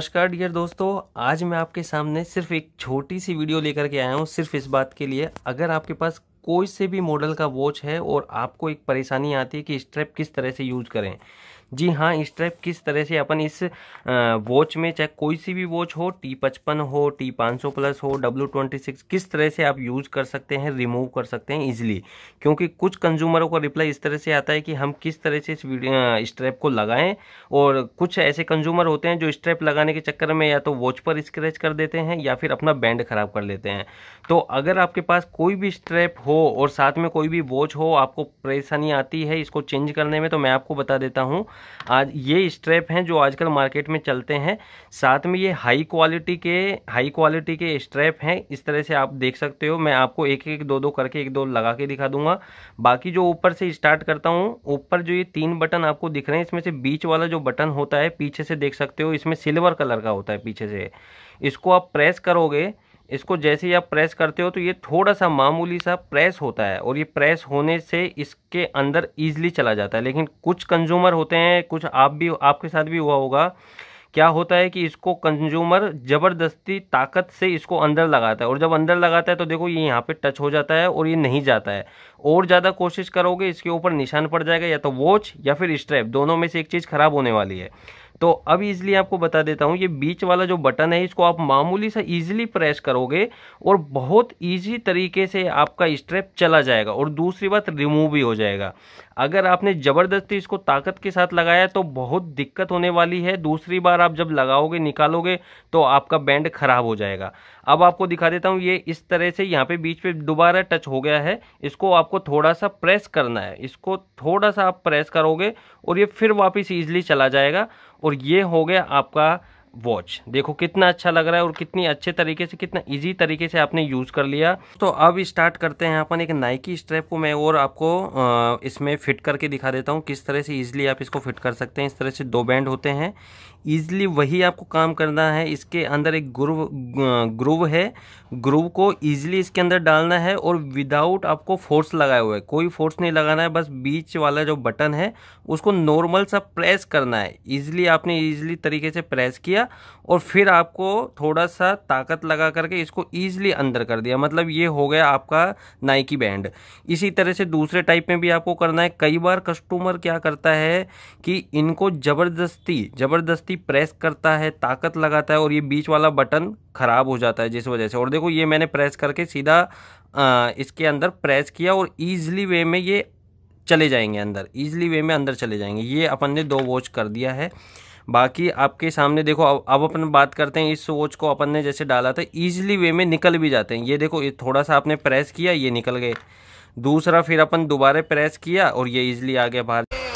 नमस्कार डियर दोस्तों आज मैं आपके सामने सिर्फ एक छोटी सी वीडियो लेकर के आया हूँ सिर्फ इस बात के लिए अगर आपके पास कोई से भी मॉडल का वॉच है और आपको एक परेशानी आती है कि स्ट्रेप किस तरह से यूज करें जी हाँ स्ट्रैप किस तरह से अपन इस वॉच में चाहे कोई सी भी वॉच हो टी पचपन हो टी पाँच सौ प्लस हो डब्ल्यू ट्वेंटी सिक्स किस तरह से आप यूज़ कर सकते हैं रिमूव कर सकते हैं ईजिली क्योंकि कुछ कंज्यूमरों का रिप्लाई इस तरह से आता है कि हम किस तरह से इस स्ट्रैप को लगाएं और कुछ ऐसे कंज्यूमर होते हैं जो स्ट्रैप लगाने के चक्कर में या तो वॉच पर स्क्रैच कर देते हैं या फिर अपना बैंड ख़राब कर लेते हैं तो अगर आपके पास कोई भी स्ट्रैप हो और साथ में कोई भी वॉच हो आपको परेशानी आती है इसको चेंज करने में तो मैं आपको बता देता हूँ आज ये स्ट्रैप हैं जो आजकल मार्केट में चलते हैं साथ में ये हाई क्वालिटी के हाई क्वालिटी के स्ट्रैप हैं इस तरह से आप देख सकते हो मैं आपको एक एक दो दो करके एक दो लगा के दिखा दूंगा बाकी जो ऊपर से स्टार्ट करता हूँ ऊपर जो ये तीन बटन आपको दिख रहे हैं इसमें से बीच वाला जो बटन होता है पीछे से देख सकते हो इसमें सिल्वर कलर का होता है पीछे से इसको आप प्रेस करोगे इसको जैसे ही आप प्रेस करते हो तो ये थोड़ा सा मामूली सा प्रेस होता है और ये प्रेस होने से इसके अंदर ईजिली चला जाता है लेकिन कुछ कंज्यूमर होते हैं कुछ आप भी आपके साथ भी हुआ होगा क्या होता है कि इसको कंज्यूमर ज़बरदस्ती ताकत से इसको अंदर लगाता है और जब अंदर लगाता है तो देखो ये यहाँ पे टच हो जाता है और ये नहीं जाता है और ज़्यादा कोशिश करोगे इसके ऊपर निशान पड़ जाएगा या तो वॉच या फिर स्ट्रैप दोनों में से एक चीज़ ख़राब होने वाली है तो अब इजिली आपको बता देता हूँ ये बीच वाला जो बटन है इसको आप मामूली सा ईजिली प्रेस करोगे और बहुत ईजी तरीके से आपका स्ट्रेप चला जाएगा और दूसरी बात रिमूव भी हो जाएगा अगर आपने ज़बरदस्ती इसको ताकत के साथ लगाया तो बहुत दिक्कत होने वाली है दूसरी बार आप जब लगाओगे निकालोगे तो आपका बैंड ख़राब हो जाएगा अब आपको दिखा देता हूँ ये इस तरह से यहाँ पे बीच पे दोबारा टच हो गया है इसको आपको थोड़ा सा प्रेस करना है इसको थोड़ा सा आप प्रेस करोगे और ये फिर वापस ईजिली चला जाएगा और ये हो गया आपका वॉच देखो कितना अच्छा लग रहा है और कितनी अच्छे तरीके से कितना इजी तरीके से आपने यूज़ कर लिया तो अब स्टार्ट करते हैं अपन एक नाइकी स्ट्रैप को मैं और आपको इसमें फिट करके दिखा देता हूँ किस तरह से इजिली आप इसको फिट कर सकते हैं इस तरह से दो बैंड होते हैं ईजिली वही आपको काम करना है इसके अंदर एक ग्रुव ग्रुव है ग्रुव को ईजिली इसके अंदर डालना है और विदाउट आपको फोर्स लगाए हुए कोई फोर्स नहीं लगाना है बस बीच वाला जो बटन है उसको नॉर्मल सा प्रेस करना है ईजिली आपने ईजिली तरीके से प्रेस किया और फिर आपको थोड़ा सा ताकत लगा करके इसको ईजिली अंदर कर दिया मतलब ये हो गया आपका नाइकी बैंड इसी तरह से दूसरे टाइप में भी आपको करना है कई बार कस्टमर क्या करता है कि इनको ज़बरदस्ती ज़बरदस्ती प्रेस करता है ताकत लगाता है और ये बीच वाला बटन ख़राब हो जाता है जिस वजह से और देखो ये मैंने प्रेस करके सीधा आ, इसके अंदर प्रेस किया और ईजिली वे में ये चले जाएंगे अंदर ईजिली वे में अंदर चले जाएंगे ये अपन ने दो वॉच कर दिया है बाकी आपके सामने देखो अब अब अपन बात करते हैं इस सोच को अपन ने जैसे डाला था ईजिली वे में निकल भी जाते हैं ये देखो ये थोड़ा सा आपने प्रेस किया ये निकल गए दूसरा फिर अपन दोबारा प्रेस किया और ये ईजिली आ गया बाहर